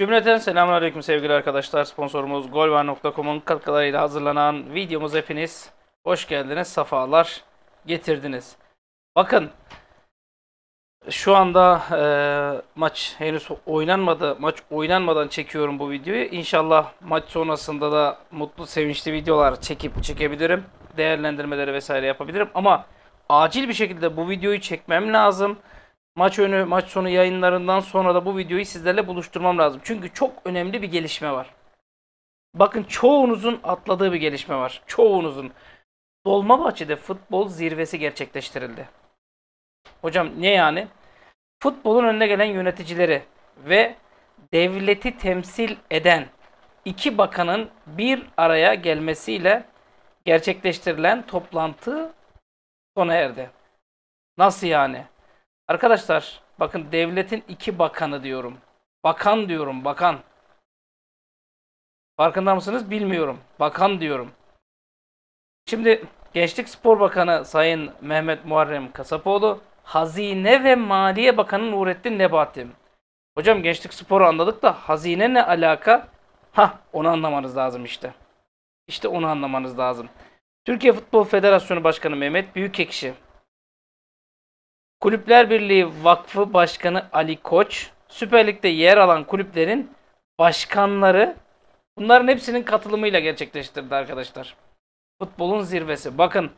Cümleten selamünaleyküm sevgili arkadaşlar. Sponsorumuz golvar.com'un katkılarıyla hazırlanan videomuz hepiniz hoş geldiniz, sefalar getirdiniz. Bakın şu anda e, maç henüz oynanmadı. Maç oynanmadan çekiyorum bu videoyu. İnşallah maç sonrasında da mutlu, sevinçli videolar çekip çekebilirim. Değerlendirmeleri vesaire yapabilirim. Ama acil bir şekilde bu videoyu çekmem lazım. Maç önü, maç sonu yayınlarından sonra da bu videoyu sizlerle buluşturmam lazım. Çünkü çok önemli bir gelişme var. Bakın çoğunuzun atladığı bir gelişme var. Çoğunuzun. Dolmabahçe'de futbol zirvesi gerçekleştirildi. Hocam ne yani? Futbolun önüne gelen yöneticileri ve devleti temsil eden iki bakanın bir araya gelmesiyle gerçekleştirilen toplantı sona erdi. Nasıl yani? Arkadaşlar bakın devletin iki bakanı diyorum. Bakan diyorum bakan. Farkında mısınız bilmiyorum. Bakan diyorum. Şimdi Gençlik Spor Bakanı Sayın Mehmet Muharrem Kasapoğlu Hazine ve Maliye Bakanı Nurettin Nebati. Hocam gençlik sporu anladık da hazine ne alaka? Ha onu anlamanız lazım işte. İşte onu anlamanız lazım. Türkiye Futbol Federasyonu Başkanı Mehmet Büyükekşi. Kulüpler Birliği Vakfı Başkanı Ali Koç. Süper Lig'de yer alan kulüplerin başkanları bunların hepsinin katılımıyla gerçekleştirdi arkadaşlar. Futbolun zirvesi. Bakın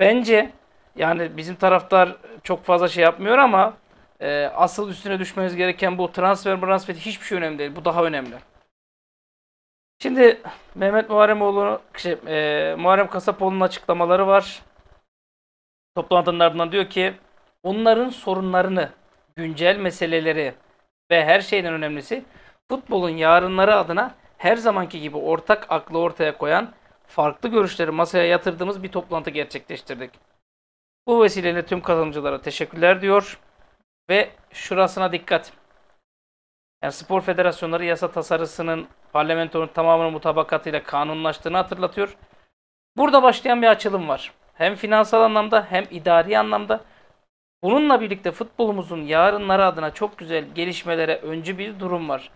bence yani bizim taraftar çok fazla şey yapmıyor ama e, asıl üstüne düşmeniz gereken bu transfer transfer hiçbir şey önemli değil. Bu daha önemli. Şimdi Mehmet Muharremoğlu, şey, e, Muharrem Kasapoğlu'nun açıklamaları var. Toplantının ardından diyor ki onların sorunlarını, güncel meseleleri ve her şeyden önemlisi futbolun yarınları adına her zamanki gibi ortak aklı ortaya koyan farklı görüşleri masaya yatırdığımız bir toplantı gerçekleştirdik. Bu vesileyle tüm katılımcılara teşekkürler diyor ve şurasına dikkat. Yani spor federasyonları yasa tasarısının parlamentonun tamamının mutabakatıyla kanunlaştığını hatırlatıyor. Burada başlayan bir açılım var. Hem finansal anlamda hem idari anlamda. Bununla birlikte futbolumuzun yarınları adına çok güzel gelişmelere öncü bir durum var.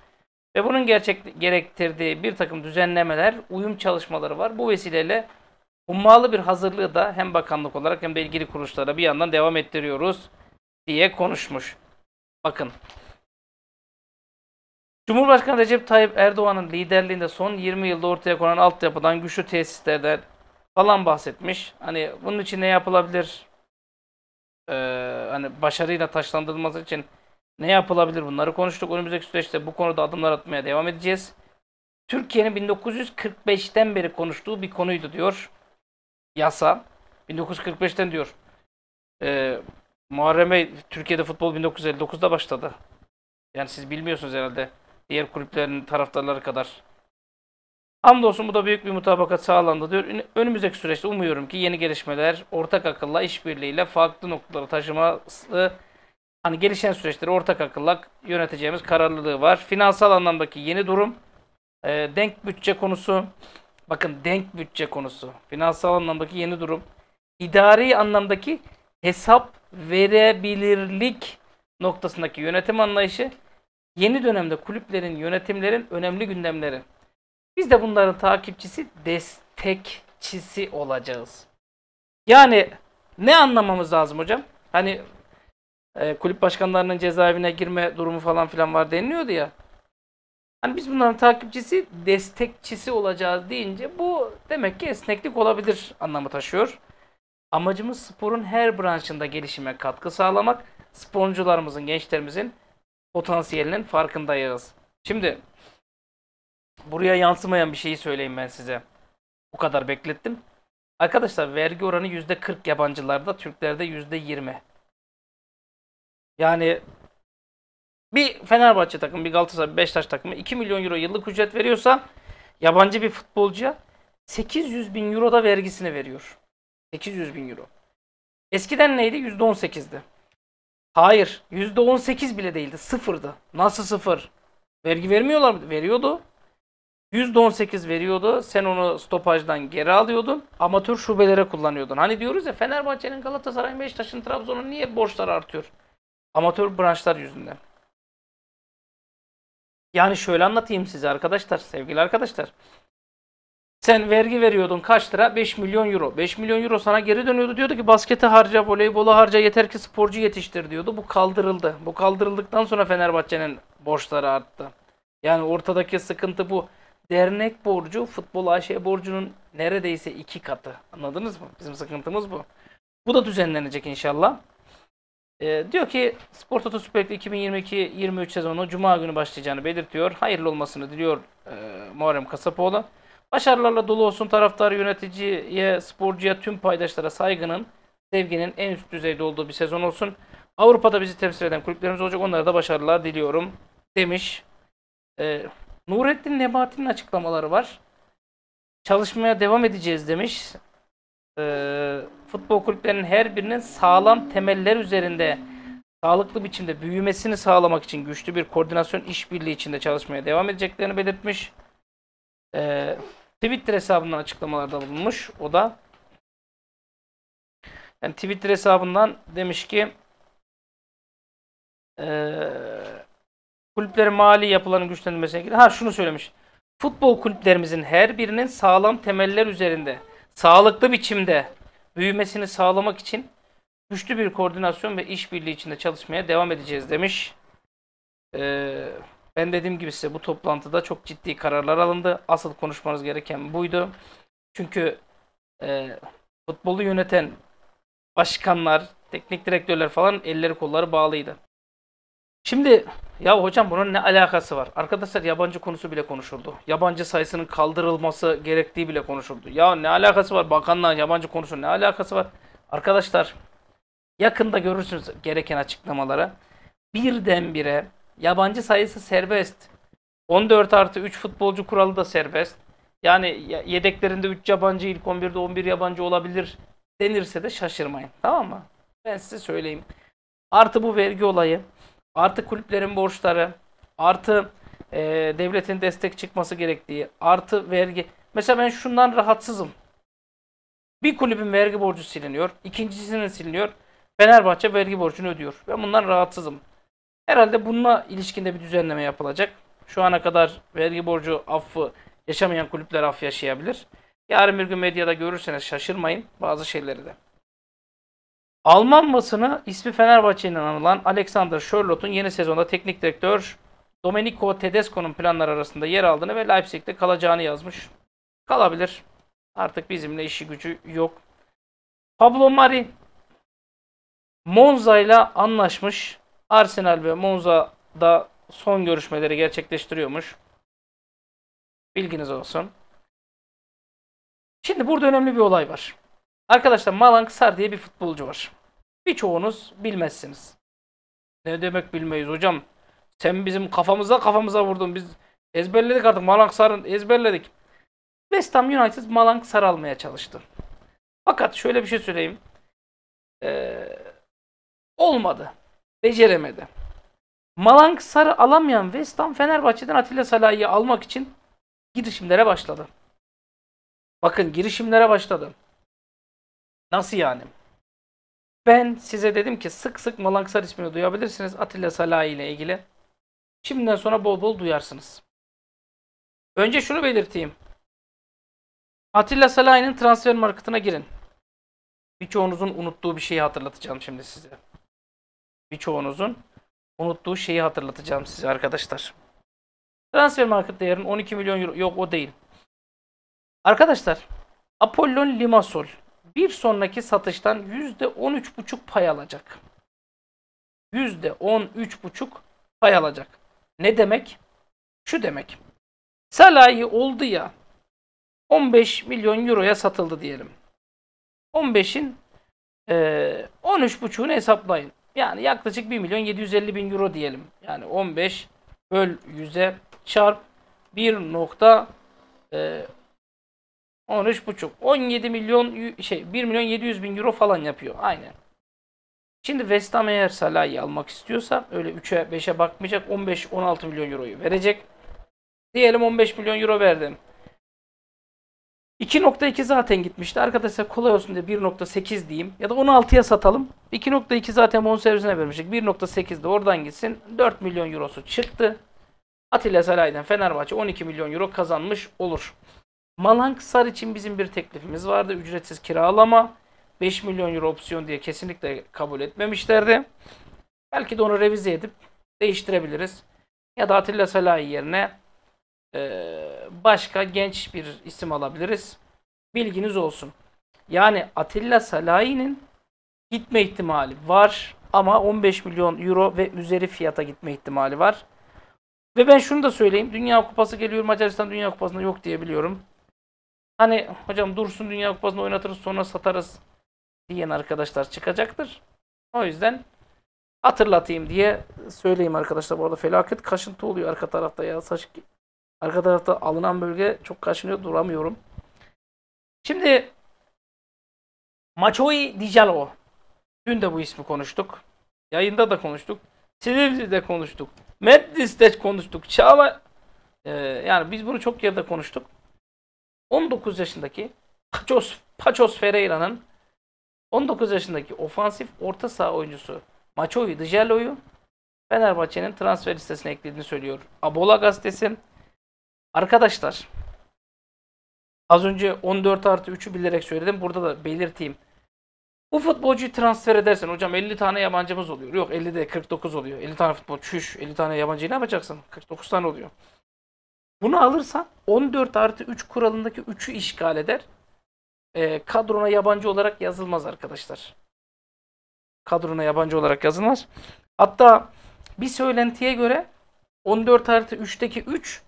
Ve bunun gerçek gerektirdiği bir takım düzenlemeler, uyum çalışmaları var. Bu vesileyle ummalı bir hazırlığı da hem bakanlık olarak hem de ilgili kuruluşlara bir yandan devam ettiriyoruz diye konuşmuş. Bakın. Cumhurbaşkanı Recep Tayyip Erdoğan'ın liderliğinde son 20 yılda ortaya konan altyapıdan, güçlü tesislerden falan bahsetmiş. Hani bunun için ne yapılabilir? Ee, hani başarıyla taşlandırılması için ne yapılabilir bunları konuştuk. Önümüzdeki süreçte bu konuda adımlar atmaya devam edeceğiz. Türkiye'nin 1945'ten beri konuştuğu bir konuydu diyor yasa 1945'ten diyor. E, Muharrem Bey Türkiye'de futbol 1959'da başladı. Yani siz bilmiyorsunuz herhalde. Diğer kulüplerin taraftarları kadar. Hamdolsun bu da büyük bir mutabakat sağlandı diyor. Önümüzdeki süreçte umuyorum ki yeni gelişmeler ortak akılla, işbirliğiyle farklı noktalara taşıması hani gelişen süreçleri ortak akılla yöneteceğimiz kararlılığı var. Finansal anlamdaki yeni durum, e, denk bütçe konusu, Bakın denk bütçe konusu, finansal anlamdaki yeni durum, idari anlamdaki hesap verebilirlik noktasındaki yönetim anlayışı, yeni dönemde kulüplerin, yönetimlerin önemli gündemleri. Biz de bunların takipçisi, destekçisi olacağız. Yani ne anlamamız lazım hocam? Hani e, kulüp başkanlarının cezaevine girme durumu falan filan var deniliyordu ya. Hani biz bunların takipçisi, destekçisi olacağız deyince bu demek ki esneklik olabilir anlamı taşıyor. Amacımız sporun her branşında gelişime katkı sağlamak. Sporcularımızın, gençlerimizin potansiyelinin farkındayız. Şimdi buraya yansımayan bir şeyi söyleyeyim ben size. Bu kadar beklettim. Arkadaşlar vergi oranı %40 yabancılarda, Türklerde %20. Yani bir Fenerbahçe takımı, bir Galatasaray, bir Beşiktaş takımı 2 milyon euro yıllık ücret veriyorsa yabancı bir futbolcuya 800 bin euro da vergisini veriyor. 800 bin euro. Eskiden neydi? %18'di. Hayır. %18 bile değildi. Sıfırdı. Nasıl sıfır? Vergi vermiyorlar mı? Veriyordu. %18 veriyordu. Sen onu stopajdan geri alıyordun. Amatör şubelere kullanıyordun. Hani diyoruz ya Fenerbahçe'nin, Galatasaray'ın, Beşiktaş'ın, Trabzon'un niye borçlar artıyor? Amatör branşlar yüzünden. Yani şöyle anlatayım size arkadaşlar, sevgili arkadaşlar. Sen vergi veriyordun kaç lira? 5 milyon euro. 5 milyon euro sana geri dönüyordu. Diyordu ki baskete harca, voleybola harca yeter ki sporcu yetiştir diyordu. Bu kaldırıldı. Bu kaldırıldıktan sonra Fenerbahçe'nin borçları arttı. Yani ortadaki sıkıntı bu. Dernek borcu futbol AŞ borcunun neredeyse iki katı. Anladınız mı? Bizim sıkıntımız bu. Bu da düzenlenecek inşallah. E, diyor ki Spor Toto Süper Lig 2022-23 sezonu Cuma günü başlayacağını belirtiyor. Hayırlı olmasını diliyor e, Muharrem Kasapoğlu. Başarılarla dolu olsun taraftar, yöneticiye, sporcuya, tüm paydaşlara saygının, sevginin en üst düzeyde olduğu bir sezon olsun. Avrupa'da bizi temsil eden kulüplerimiz olacak. Onlara da başarılar diliyorum demiş. E, Nurettin Nebati'nin açıklamaları var. Çalışmaya devam edeceğiz demiş e, futbol kulüplerinin her birinin sağlam temeller üzerinde sağlıklı biçimde büyümesini sağlamak için güçlü bir koordinasyon işbirliği içinde çalışmaya devam edeceklerini belirtmiş. E, Twitter hesabından açıklamalarda bulunmuş. O da yani Twitter hesabından demiş ki e, kulüplerin mali yapılarının güçlendirmesine ilgili. Ha şunu söylemiş. Futbol kulüplerimizin her birinin sağlam temeller üzerinde sağlıklı biçimde büyümesini sağlamak için güçlü bir koordinasyon ve işbirliği içinde çalışmaya devam edeceğiz demiş. Ee, ben dediğim gibi size bu toplantıda çok ciddi kararlar alındı. Asıl konuşmanız gereken buydu. Çünkü e, futbolu yöneten başkanlar, teknik direktörler falan elleri kolları bağlıydı. Şimdi ya hocam bunun ne alakası var? Arkadaşlar yabancı konusu bile konuşuldu. Yabancı sayısının kaldırılması gerektiği bile konuşuldu. Ya ne alakası var? Bakanla yabancı konusu ne alakası var? Arkadaşlar yakında görürsünüz gereken açıklamalara. Birdenbire yabancı sayısı serbest. 14 artı 3 futbolcu kuralı da serbest. Yani yedeklerinde 3 yabancı ilk 11'de 11 yabancı olabilir denirse de şaşırmayın. Tamam mı? Ben size söyleyeyim. Artı bu vergi olayı artı kulüplerin borçları, artı e, devletin destek çıkması gerektiği, artı vergi. Mesela ben şundan rahatsızım. Bir kulübün vergi borcu siliniyor, ikincisinin siliniyor. Fenerbahçe vergi borcunu ödüyor. Ben bundan rahatsızım. Herhalde bununla ilişkinde bir düzenleme yapılacak. Şu ana kadar vergi borcu affı yaşamayan kulüpler af yaşayabilir. Yarın bir gün medyada görürseniz şaşırmayın bazı şeyleri de. Alman basını ismi Fenerbahçe'nin anılan Alexander Schörloth'un yeni sezonda teknik direktör Domenico Tedesco'nun planları arasında yer aldığını ve Leipzig'te kalacağını yazmış. Kalabilir. Artık bizimle işi gücü yok. Pablo Mari Monza ile anlaşmış. Arsenal ve Monza'da son görüşmeleri gerçekleştiriyormuş. Bilginiz olsun. Şimdi burada önemli bir olay var. Arkadaşlar Malang Sar diye bir futbolcu var. Birçoğunuz bilmezsiniz. Ne demek bilmeyiz hocam? Sen bizim kafamıza kafamıza vurdun. Biz ezberledik artık Malang Sar'ın ezberledik. West Ham United Malang Sar almaya çalıştı. Fakat şöyle bir şey söyleyeyim. Ee, olmadı. Beceremedi. Malang Sar'ı alamayan West Ham Fenerbahçe'den Atilla Salah'ı almak için girişimlere başladı. Bakın girişimlere başladı. Nasıl yani? Ben size dedim ki sık sık Malangsar ismini duyabilirsiniz Atilla Salahi ile ilgili. Şimdiden sonra bol bol duyarsınız. Önce şunu belirteyim. Atilla Salahi'nin transfer marketine girin. Birçoğunuzun unuttuğu bir şeyi hatırlatacağım şimdi size. Birçoğunuzun unuttuğu şeyi hatırlatacağım size arkadaşlar. Transfer market değerin 12 milyon euro. Yok o değil. Arkadaşlar Apollon Limassol bir sonraki satıştan %13,5 pay alacak. %13,5 pay alacak. Ne demek? Şu demek. Salahi oldu ya 15 milyon euroya satıldı diyelim. 15'in e, 13,5'unu hesaplayın. Yani yaklaşık 1 milyon 750 bin euro diyelim. Yani 15 böl 100'e çarp 1. E, 13,5. 17 milyon şey 1 milyon 700 bin euro falan yapıyor. Aynen. Şimdi West Ham eğer Salah'ı almak istiyorsa öyle 3'e 5'e bakmayacak 15-16 milyon euroyu verecek. Diyelim 15 milyon euro verdim. 2.2 zaten gitmişti. Arkadaşlar kolay olsun diye 1.8 diyeyim. Ya da 16'ya satalım. 2.2 zaten bonservisine vermiştik. 1.8 de oradan gitsin. 4 milyon eurosu çıktı. Atilla Salah'dan Fenerbahçe 12 milyon euro kazanmış olur. Malankısar için bizim bir teklifimiz vardı. Ücretsiz kiralama. 5 milyon euro opsiyon diye kesinlikle kabul etmemişlerdi. Belki de onu revize edip değiştirebiliriz. Ya da Atilla Salahi yerine e, başka genç bir isim alabiliriz. Bilginiz olsun. Yani Atilla Salahi'nin gitme ihtimali var ama 15 milyon euro ve üzeri fiyata gitme ihtimali var. Ve ben şunu da söyleyeyim. Dünya Kupası geliyor Macaristan Dünya Kupası'nda yok diyebiliyorum. Hani hocam dursun Dünya kupasını oynatırız sonra satarız diyen arkadaşlar çıkacaktır. O yüzden hatırlatayım diye söyleyeyim arkadaşlar. Bu arada felaket kaşıntı oluyor arka tarafta ya. Saç, arka tarafta alınan bölge çok kaşınıyor duramıyorum. Şimdi Maçoi Dijalo. Dün de bu ismi konuştuk. Yayında da konuştuk. Silivri'de konuştuk. Meddis'te konuştuk. Çağla ee, yani biz bunu çok yerde konuştuk. 19 yaşındaki Pachos, Pachos Ferreira'nın 19 yaşındaki ofansif orta saha oyuncusu Macho'yu Dijello'yu Fenerbahçe'nin transfer listesine eklediğini söylüyor. Abola gazetesi. Arkadaşlar az önce 14 artı 3'ü bilerek söyledim. Burada da belirteyim. Bu futbolcuyu transfer edersen hocam 50 tane yabancımız oluyor. Yok 50 de 49 oluyor. 50 tane futbol çüş. 50 tane yabancıyı ne yapacaksın? 49 tane oluyor. Bunu alırsan 14 artı 3 kuralındaki 3'ü işgal eder. E, kadrona yabancı olarak yazılmaz arkadaşlar. Kadrona yabancı olarak yazılmaz. Hatta bir söylentiye göre 14 artı 3'teki 3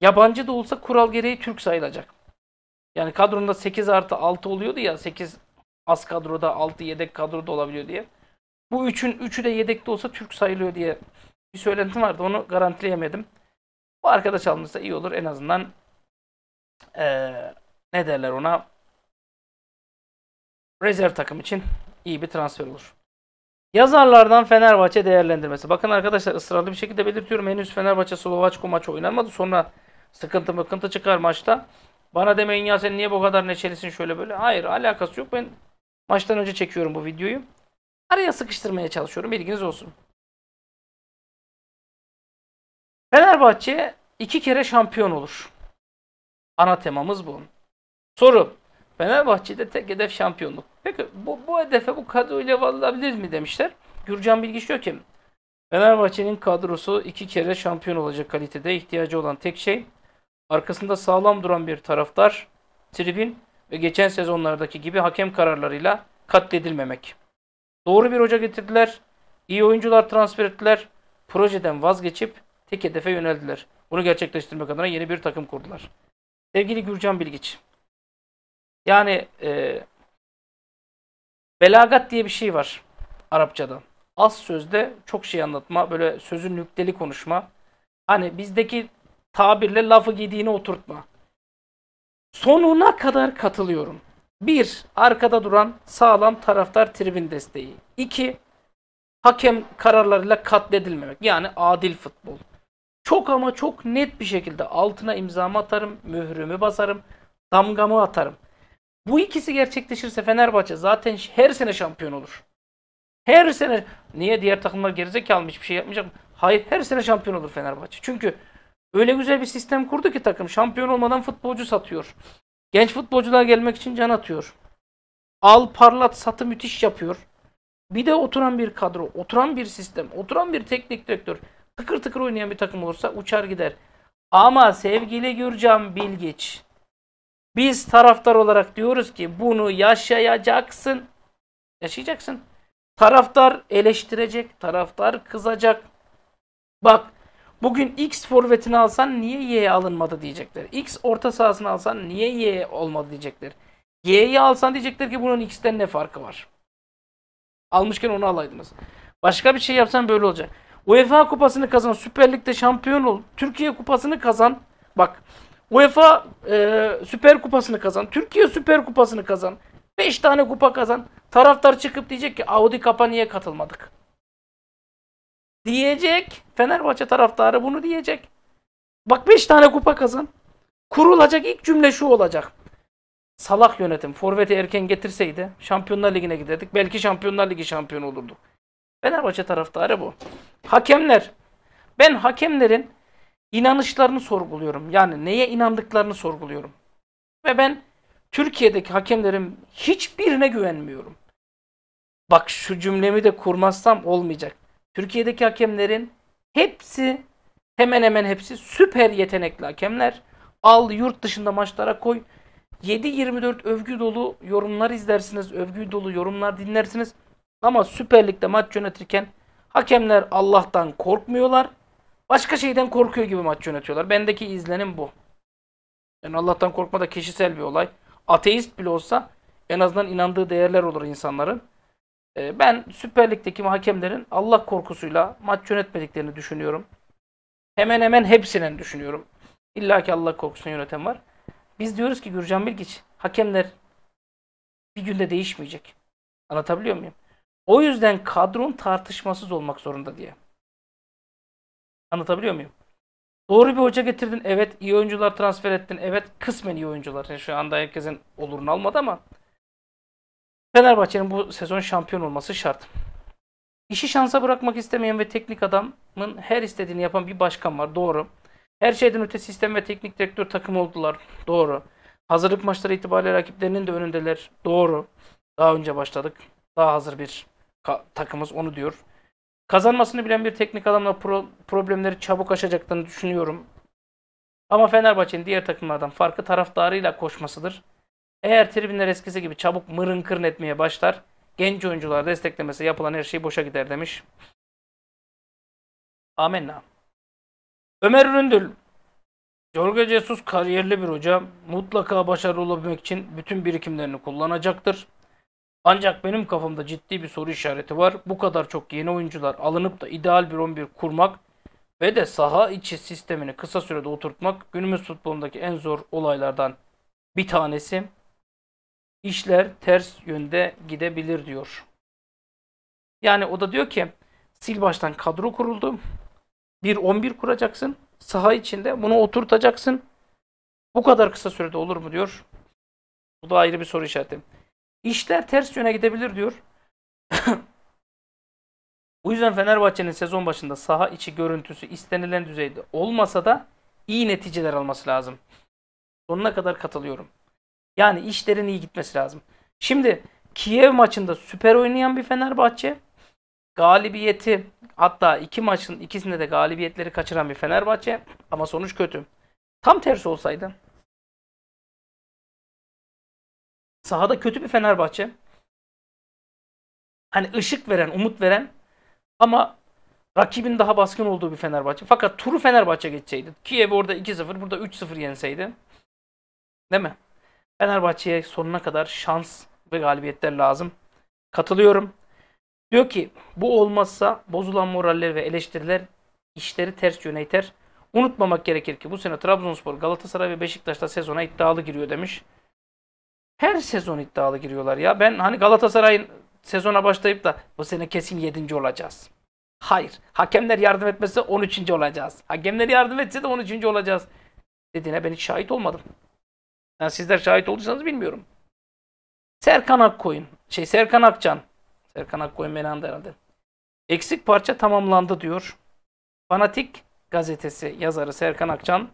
yabancı da olsa kural gereği Türk sayılacak. Yani kadronda 8 artı 6 oluyordu ya 8 az kadroda 6 yedek kadroda olabiliyor diye. Bu üçün 3'ü de yedekte olsa Türk sayılıyor diye bir söylenti vardı. Onu garantileyemedim. Bu arkadaş alınırsa iyi olur. En azından ee, ne derler ona rezerv takım için iyi bir transfer olur. Yazarlardan Fenerbahçe değerlendirmesi. Bakın arkadaşlar ısrarlı bir şekilde belirtiyorum. Henüz Fenerbahçe Slovaçko maçı oynanmadı. Sonra sıkıntı mıkıntı çıkar maçta. Bana demeyin ya sen niye bu kadar neşelisin şöyle böyle. Hayır alakası yok. Ben maçtan önce çekiyorum bu videoyu. Araya sıkıştırmaya çalışıyorum. Bilginiz olsun. Fenerbahçe iki kere şampiyon olur. Ana temamız bu. Soru. Fenerbahçe'de tek hedef şampiyonluk. Peki bu, bu hedefe bu kadroyla varılabilir mi demişler. Gürcan Bilgiç diyor ki Fenerbahçe'nin kadrosu iki kere şampiyon olacak kalitede ihtiyacı olan tek şey arkasında sağlam duran bir taraftar, tribün ve geçen sezonlardaki gibi hakem kararlarıyla katledilmemek. Doğru bir hoca getirdiler, iyi oyuncular transfer ettiler, projeden vazgeçip tek hedefe yöneldiler. Bunu gerçekleştirmek adına yeni bir takım kurdular. Sevgili Gürcan Bilgiç, yani e, belagat diye bir şey var Arapçada. Az sözde çok şey anlatma, böyle sözün nükteli konuşma. Hani bizdeki tabirle lafı gidiğini oturtma. Sonuna kadar katılıyorum. Bir, arkada duran sağlam taraftar tribün desteği. İki, hakem kararlarıyla katledilmemek. Yani adil futbol çok ama çok net bir şekilde altına imzamı atarım, mührümü basarım, damgamı atarım. Bu ikisi gerçekleşirse Fenerbahçe zaten her sene şampiyon olur. Her sene niye diğer takımlar gerizekalı hiçbir şey yapmayacak mı? Hayır her sene şampiyon olur Fenerbahçe. Çünkü öyle güzel bir sistem kurdu ki takım şampiyon olmadan futbolcu satıyor. Genç futbolcular gelmek için can atıyor. Al parlat satı müthiş yapıyor. Bir de oturan bir kadro, oturan bir sistem, oturan bir teknik direktör tıkır tıkır oynayan bir takım olursa uçar gider. Ama sevgili Gürcan Bilgiç biz taraftar olarak diyoruz ki bunu yaşayacaksın. Yaşayacaksın. Taraftar eleştirecek, taraftar kızacak. Bak bugün X forvetini alsan niye Y alınmadı diyecekler. X orta sahasını alsan niye Y olmadı diyecekler. Y'yi alsan diyecekler ki bunun X'ten ne farkı var. Almışken onu alaydınız. Başka bir şey yapsan böyle olacak. UEFA kupasını kazan, Süper Lig'de şampiyon ol, Türkiye kupasını kazan. Bak UEFA e, Süper Kupasını kazan, Türkiye Süper Kupasını kazan. 5 tane kupa kazan. Taraftar çıkıp diyecek ki Audi Cup'a niye katılmadık? Diyecek. Fenerbahçe taraftarı bunu diyecek. Bak 5 tane kupa kazan. Kurulacak ilk cümle şu olacak. Salak yönetim. Forvet'i erken getirseydi Şampiyonlar Ligi'ne giderdik. Belki Şampiyonlar Ligi şampiyon olurduk. Fenerbahçe taraftarı bu. Hakemler. Ben hakemlerin inanışlarını sorguluyorum. Yani neye inandıklarını sorguluyorum. Ve ben Türkiye'deki hakemlerin hiçbirine güvenmiyorum. Bak şu cümlemi de kurmazsam olmayacak. Türkiye'deki hakemlerin hepsi hemen hemen hepsi süper yetenekli hakemler. Al yurt dışında maçlara koy. 7-24 övgü dolu yorumlar izlersiniz, övgü dolu yorumlar dinlersiniz. Ama Süper Lig'de maç yönetirken hakemler Allah'tan korkmuyorlar. Başka şeyden korkuyor gibi maç yönetiyorlar. Bendeki izlenim bu. Yani Allah'tan korkma da kişisel bir olay. Ateist bile olsa en azından inandığı değerler olur insanların. Ee, ben Süper Lig'deki hakemlerin Allah korkusuyla maç yönetmediklerini düşünüyorum. Hemen hemen hepsinin düşünüyorum. İlla ki Allah korkusunu yöneten var. Biz diyoruz ki Gürcan Bilgiç, hakemler bir günde değişmeyecek. Anlatabiliyor muyum? O yüzden kadron tartışmasız olmak zorunda diye. Anlatabiliyor muyum? Doğru bir hoca getirdin. Evet iyi oyuncular transfer ettin. Evet kısmen iyi oyuncular. Yani şu anda herkesin olurunu almadı ama Fenerbahçe'nin bu sezon şampiyon olması şart. İşi şansa bırakmak istemeyen ve teknik adamın her istediğini yapan bir başkan var. Doğru. Her şeyden öte sistem ve teknik direktör takım oldular. Doğru. Hazırlık maçları itibariyle rakiplerinin de önündeler. Doğru. Daha önce başladık. Daha hazır bir takımız onu diyor. Kazanmasını bilen bir teknik adamla pro problemleri çabuk aşacaklarını düşünüyorum. Ama Fenerbahçe'nin diğer takımlardan farkı taraftarıyla koşmasıdır. Eğer tribünler eskisi gibi çabuk mırın kırın etmeye başlar, genç oyuncular desteklemesi yapılan her şey boşa gider demiş. Amenna. Ömer Üründül. Jorge Jesus kariyerli bir hoca. Mutlaka başarılı olabilmek için bütün birikimlerini kullanacaktır. Ancak benim kafamda ciddi bir soru işareti var. Bu kadar çok yeni oyuncular alınıp da ideal bir 11 kurmak ve de saha içi sistemini kısa sürede oturtmak günümüz futbolundaki en zor olaylardan bir tanesi. İşler ters yönde gidebilir diyor. Yani o da diyor ki sil baştan kadro kuruldu. Bir 11 kuracaksın. Saha içinde bunu oturtacaksın. Bu kadar kısa sürede olur mu diyor. Bu da ayrı bir soru işareti. İşler ters yöne gidebilir diyor. Bu yüzden Fenerbahçe'nin sezon başında saha içi görüntüsü istenilen düzeyde olmasa da iyi neticeler alması lazım. Sonuna kadar katılıyorum. Yani işlerin iyi gitmesi lazım. Şimdi Kiev maçında süper oynayan bir Fenerbahçe galibiyeti hatta iki maçın ikisinde de galibiyetleri kaçıran bir Fenerbahçe ama sonuç kötü. Tam tersi olsaydı sahada kötü bir Fenerbahçe. Hani ışık veren, umut veren ama rakibin daha baskın olduğu bir Fenerbahçe. Fakat turu Fenerbahçe geçseydi. Kiev orada 2-0, burada 3-0 yenseydi. Değil mi? Fenerbahçe'ye sonuna kadar şans ve galibiyetler lazım. Katılıyorum. Diyor ki bu olmazsa bozulan moraller ve eleştiriler işleri ters yöne iter. Unutmamak gerekir ki bu sene Trabzonspor, Galatasaray ve Beşiktaş'ta sezona iddialı giriyor demiş. Her sezon iddialı giriyorlar ya. Ben hani Galatasaray'ın sezona başlayıp da bu sene kesin 7. olacağız. Hayır. Hakemler yardım etmese 13. olacağız. Hakemler yardım etse de 13. olacağız. Dediğine ben hiç şahit olmadım. Yani sizler şahit olduysanız bilmiyorum. Serkan Akkoyun. Şey Serkan Akcan. Serkan Akkoyun beni andı herhalde. Eksik parça tamamlandı diyor. Fanatik gazetesi yazarı Serkan Akcan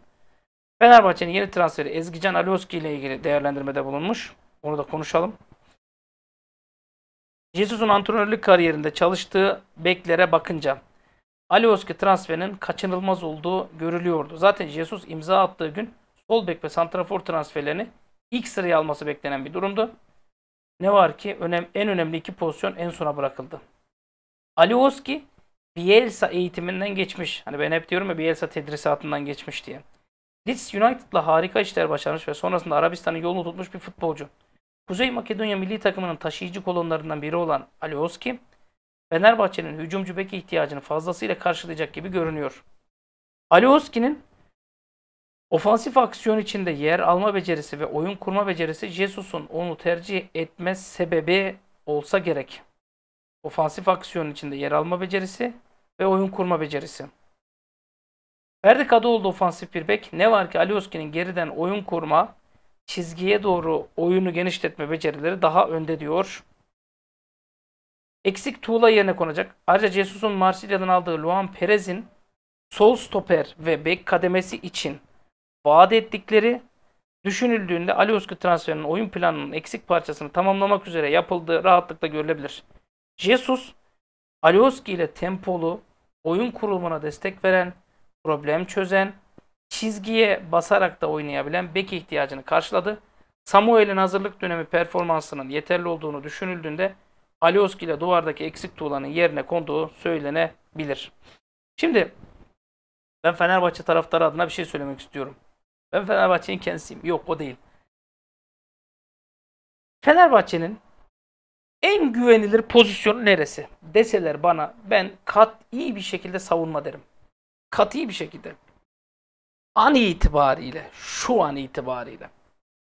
Fenerbahçe'nin yeni transferi Ezgican Alioski ile ilgili değerlendirmede bulunmuş. Onu da konuşalım. Jesus'un antrenörlük kariyerinde çalıştığı beklere bakınca Alioski transferinin kaçınılmaz olduğu görülüyordu. Zaten Jesus imza attığı gün sol bek ve santrafor transferlerini ilk sıraya alması beklenen bir durumdu. Ne var ki önem, en önemli iki pozisyon en sona bırakıldı. Alioski Bielsa eğitiminden geçmiş. Hani ben hep diyorum ya Bielsa tedrisatından geçmiş diye. Leeds United'la harika işler başarmış ve sonrasında Arabistan'ın yolunu tutmuş bir futbolcu. Kuzey Makedonya milli takımının taşıyıcı kolonlarından biri olan Alioski, Fenerbahçe'nin hücumcu bek ihtiyacını fazlasıyla karşılayacak gibi görünüyor. Alioski'nin ofansif aksiyon içinde yer alma becerisi ve oyun kurma becerisi Jesus'un onu tercih etme sebebi olsa gerek. Ofansif aksiyon içinde yer alma becerisi ve oyun kurma becerisi. Ferdi Kadıoğlu ofansif bir bek. Ne var ki Alioski'nin geriden oyun kurma, çizgiye doğru oyunu genişletme becerileri daha önde diyor. Eksik tuğla yerine konacak. Ayrıca Jesus'un Marsilya'dan aldığı Luan Perez'in sol stoper ve bek kademesi için vaat ettikleri düşünüldüğünde Alioski transferinin oyun planının eksik parçasını tamamlamak üzere yapıldığı rahatlıkla görülebilir. Jesus, Alioski ile tempolu, oyun kurulumuna destek veren problem çözen, çizgiye basarak da oynayabilen bek ihtiyacını karşıladı. Samuel'in hazırlık dönemi performansının yeterli olduğunu düşünüldüğünde Alioski ile duvardaki eksik tuğlanın yerine konduğu söylenebilir. Şimdi ben Fenerbahçe taraftarı adına bir şey söylemek istiyorum. Ben Fenerbahçe'nin kendisiyim. Yok o değil. Fenerbahçe'nin en güvenilir pozisyonu neresi? Deseler bana ben kat iyi bir şekilde savunma derim katı bir şekilde. An itibariyle, şu an itibariyle.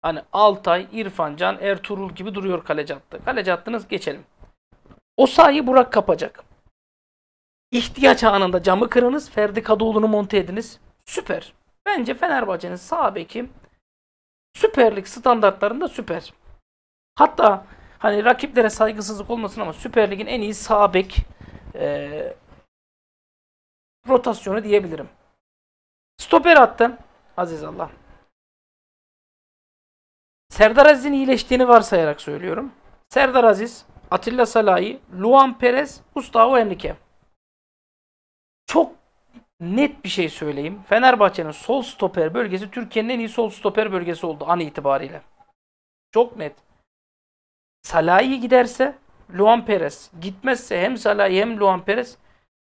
Hani Altay, İrfan Can, Ertuğrul gibi duruyor kaleci hattı. Kaleci hattınız geçelim. O sayı Burak kapacak. İhtiyaç anında camı kırınız, Ferdi Kadıoğlu'nu monte ediniz. Süper. Bence Fenerbahçe'nin sağ beki Süper standartlarında süper. Hatta hani rakiplere saygısızlık olmasın ama Süper Lig'in en iyi sağ bek e, rotasyonu diyebilirim. Stoper attı. Aziz Allah. Serdar Aziz'in iyileştiğini varsayarak söylüyorum. Serdar Aziz, Atilla Salahi, Luan Perez, Gustavo Henrique. Çok net bir şey söyleyeyim. Fenerbahçe'nin sol stoper bölgesi Türkiye'nin en iyi sol stoper bölgesi oldu an itibariyle. Çok net. Salahi giderse Luan Perez. Gitmezse hem Salahi hem Luan Perez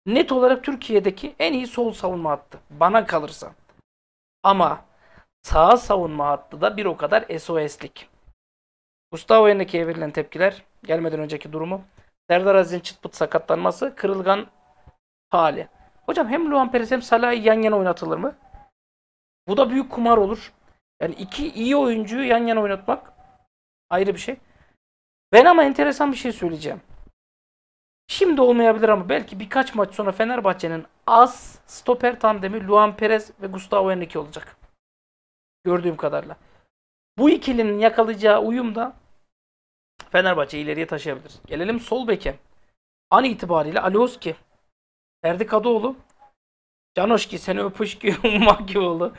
net olarak Türkiye'deki en iyi sol savunma hattı. Bana kalırsa. Ama sağ savunma hattı da bir o kadar SOS'lik. Gustavo Henrique'ye verilen tepkiler, gelmeden önceki durumu, Serdar Aziz'in çıt pıt sakatlanması, kırılgan hali. Hocam hem Luan Perez hem Salah'ı yan yana oynatılır mı? Bu da büyük kumar olur. Yani iki iyi oyuncuyu yan yana oynatmak ayrı bir şey. Ben ama enteresan bir şey söyleyeceğim. Şimdi olmayabilir ama belki birkaç maç sonra Fenerbahçe'nin az stoper tandemi Luan Perez ve Gustavo Henrique olacak. Gördüğüm kadarıyla. Bu ikilinin yakalayacağı uyum da Fenerbahçe ileriye taşıyabilir. Gelelim sol beke. An itibariyle Alioski, Erdi Kadıoğlu, Canoşki, Seni ki Magioğlu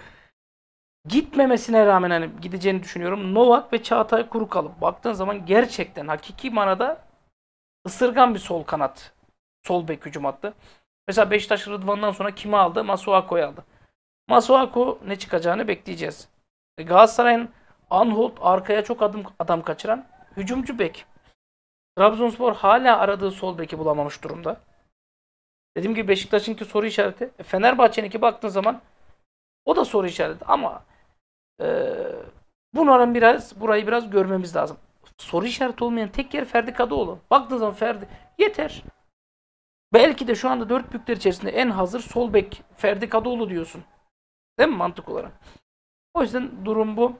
gitmemesine rağmen hani gideceğini düşünüyorum. Novak ve Çağatay Kurukalı. Baktığın zaman gerçekten hakiki manada ısırgan bir sol kanat. Sol bek hücum attı. Mesela Beşiktaş Rıdvan'dan sonra kimi aldı? Masuako'yu aldı. Masuako ne çıkacağını bekleyeceğiz. E, Galatasaray'ın Anholt arkaya çok adım adam kaçıran hücumcu bek. Trabzonspor hala aradığı sol beki bulamamış durumda. Dediğim gibi Beşiktaş'ınki soru işareti. E, Fenerbahçe'ninki baktığın zaman o da soru işareti ama e, bunların biraz burayı biraz görmemiz lazım soru işareti olmayan tek yer Ferdi Kadıoğlu. Baktığın zaman Ferdi yeter. Belki de şu anda dört büyükler içerisinde en hazır sol bek Ferdi Kadıoğlu diyorsun. Değil mi mantık olarak? O yüzden durum bu.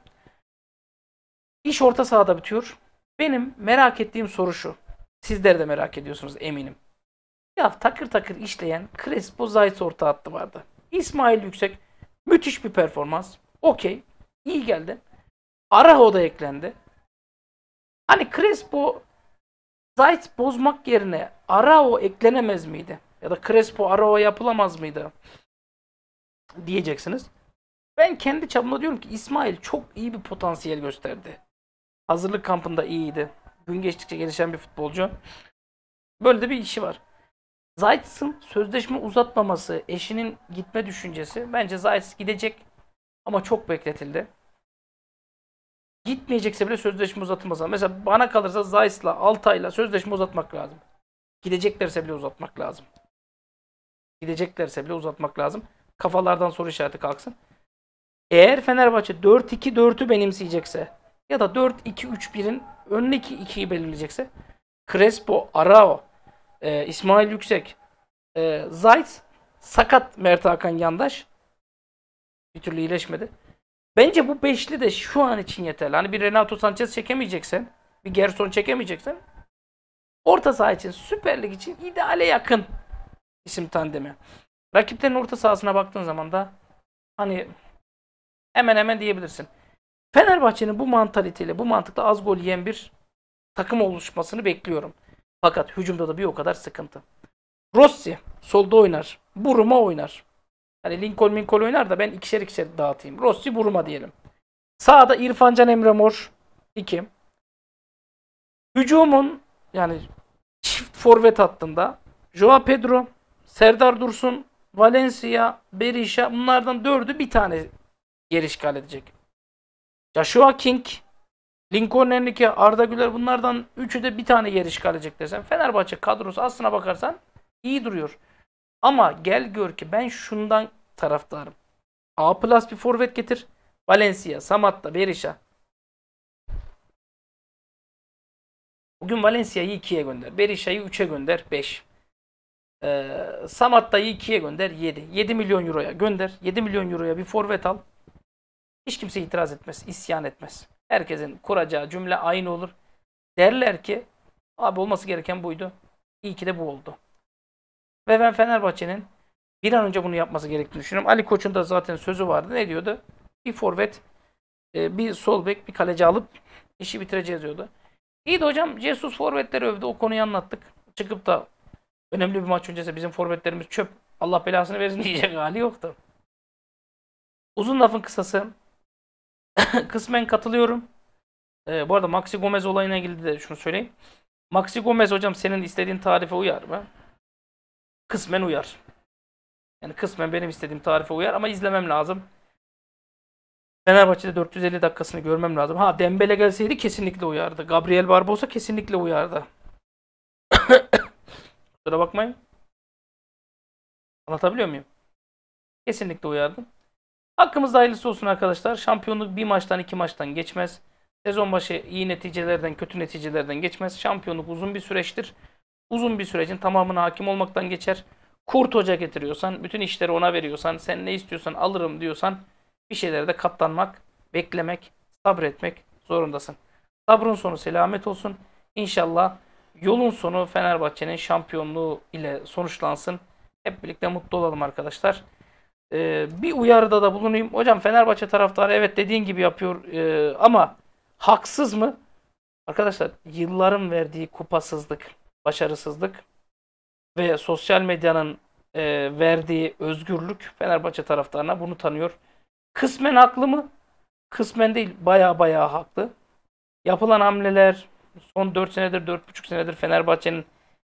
İş orta sahada bitiyor. Benim merak ettiğim soru şu. Sizler de merak ediyorsunuz eminim. Ya takır takır işleyen Crespo Zayt orta attı vardı. İsmail Yüksek müthiş bir performans. Okey. İyi geldi. Araho da eklendi. Hani Crespo Zayt bozmak yerine Arao eklenemez miydi? Ya da Crespo Arao yapılamaz mıydı? Diyeceksiniz. Ben kendi çapımda diyorum ki İsmail çok iyi bir potansiyel gösterdi. Hazırlık kampında iyiydi. Gün geçtikçe gelişen bir futbolcu. Böyle de bir işi var. Zayt'sın sözleşme uzatmaması, eşinin gitme düşüncesi. Bence Zayt gidecek ama çok bekletildi. Gitmeyecekse bile sözleşme uzatılmaz. Mesela bana kalırsa Zayis'la, Altay'la sözleşme uzatmak lazım. Gideceklerse bile uzatmak lazım. Gideceklerse bile uzatmak lazım. Kafalardan soru işareti kalksın. Eğer Fenerbahçe 4-2-4'ü benimseyecekse ya da 4-2-3-1'in önündeki ikiyi belirleyecekse Crespo, Arao, e, İsmail Yüksek, e, Zayt, Sakat Mert Hakan Yandaş bir türlü iyileşmedi. Bence bu beşli de şu an için yeterli. Hani bir Renato Sanchez çekemeyeceksen, bir Gerson çekemeyeceksen orta saha için, Süper Lig için ideale yakın isim tandemi. Rakiplerin orta sahasına baktığın zaman da hani hemen hemen diyebilirsin. Fenerbahçe'nin bu mantaliteyle, bu mantıkla az gol yiyen bir takım oluşmasını bekliyorum. Fakat hücumda da bir o kadar sıkıntı. Rossi solda oynar. Buruma oynar. Hani Lincoln Lincoln oynar da ben ikişer ikişer dağıtayım. Rossi Buruma diyelim. Sağda İrfancan Emre Mor 2. Hücumun yani çift forvet hattında Joao Pedro, Serdar Dursun, Valencia, Berisha bunlardan dördü bir tane yer işgal edecek. Joshua King, Lincoln Enrique, Arda Güler bunlardan üçü de bir tane yer işgal edecek desen. Fenerbahçe kadrosu aslına bakarsan iyi duruyor. Ama gel gör ki ben şundan taraftarım. A plus bir forvet getir. Valencia, Samatta, Berisha. Bugün Valencia'yı 2'ye gönder. Berisha'yı 3'e gönder. 5. Ee, Samatta'yı 2'ye gönder. 7. 7 milyon euroya gönder. 7 milyon euroya bir forvet al. Hiç kimse itiraz etmez. isyan etmez. Herkesin kuracağı cümle aynı olur. Derler ki abi olması gereken buydu. İyi ki de bu oldu. Ve ben Fenerbahçe'nin bir an önce bunu yapması gerektiğini düşünüyorum. Ali Koç'un da zaten sözü vardı. Ne diyordu? Bir forvet, e, bir sol bek, bir kaleci alıp işi bitireceğiz diyordu. İyi de hocam Jesus forvetleri övdü. O konuyu anlattık. Çıkıp da önemli bir maç öncesi bizim forvetlerimiz çöp. Allah belasını versin diyecek hali yoktu. Uzun lafın kısası. Kısmen katılıyorum. Ee, bu arada Maxi Gomez olayına ilgili de şunu söyleyeyim. Maxi Gomez hocam senin istediğin tarife uyar mı? Kısmen uyar. Yani kısmen benim istediğim tarife uyar ama izlemem lazım. Fenerbahçe'de 450 dakikasını görmem lazım. Ha Dembele gelseydi kesinlikle uyardı. Gabriel Barbosa kesinlikle uyardı. Kusura bakmayın. Anlatabiliyor muyum? Kesinlikle uyardım. Hakkımızda hayırlısı olsun arkadaşlar. Şampiyonluk bir maçtan iki maçtan geçmez. Sezon başı iyi neticelerden kötü neticelerden geçmez. Şampiyonluk uzun bir süreçtir. Uzun bir sürecin tamamına hakim olmaktan geçer kurt hoca getiriyorsan, bütün işleri ona veriyorsan, sen ne istiyorsan alırım diyorsan bir şeylere de katlanmak, beklemek, sabretmek zorundasın. Sabrın sonu selamet olsun. İnşallah yolun sonu Fenerbahçe'nin şampiyonluğu ile sonuçlansın. Hep birlikte mutlu olalım arkadaşlar. Ee, bir uyarıda da bulunayım. Hocam Fenerbahçe taraftarı evet dediğin gibi yapıyor e, ama haksız mı? Arkadaşlar yılların verdiği kupasızlık, başarısızlık ve sosyal medyanın e, verdiği özgürlük Fenerbahçe taraftarına bunu tanıyor. Kısmen haklı mı? Kısmen değil. Baya baya haklı. Yapılan hamleler son 4 senedir, 4,5 senedir Fenerbahçe'nin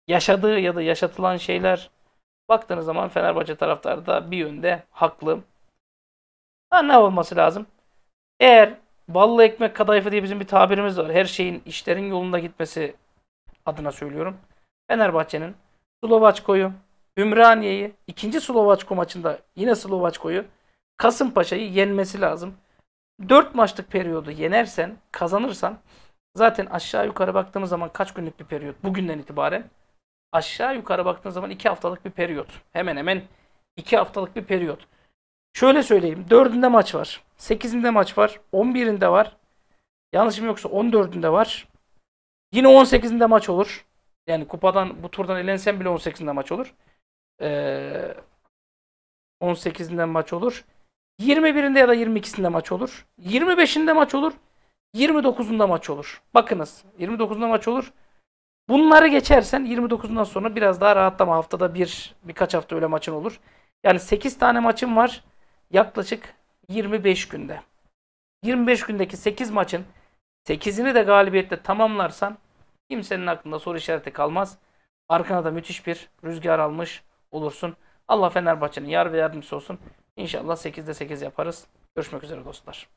yaşadığı ya da yaşatılan şeyler baktığınız zaman Fenerbahçe taraftarı da bir yönde haklı. Ha, ne olması lazım? Eğer ballı ekmek kadayıfı diye bizim bir tabirimiz var. Her şeyin, işlerin yolunda gitmesi adına söylüyorum. Fenerbahçe'nin Slovaçko'yu, Ümraniye'yi, ikinci Slovaçko maçında yine Slovaçko'yu, Kasımpaşa'yı yenmesi lazım. 4 maçlık periyodu yenersen, kazanırsan zaten aşağı yukarı baktığımız zaman kaç günlük bir periyot bugünden itibaren? Aşağı yukarı baktığın zaman 2 haftalık bir periyot. Hemen hemen 2 haftalık bir periyot. Şöyle söyleyeyim. 4'ünde maç var. 8'inde maç var. 11'inde var. Yanlışım yoksa 14'ünde var. Yine 18'inde maç olur. Yani kupadan bu turdan elensen bile 18'inde maç olur. Ee, 18'inde maç olur. 21'inde ya da 22'sinde maç olur. 25'inde maç olur. 29'unda maç olur. Bakınız 29'unda maç olur. Bunları geçersen 29'undan sonra biraz daha rahatlama. Haftada bir, birkaç hafta öyle maçın olur. Yani 8 tane maçın var yaklaşık 25 günde. 25 gündeki 8 maçın 8'ini de galibiyetle tamamlarsan Kimsenin aklında soru işareti kalmaz. Arkana da müthiş bir rüzgar almış olursun. Allah Fenerbahçe'nin yar ve yardımcısı olsun. İnşallah 8'de 8 yaparız. Görüşmek üzere dostlar.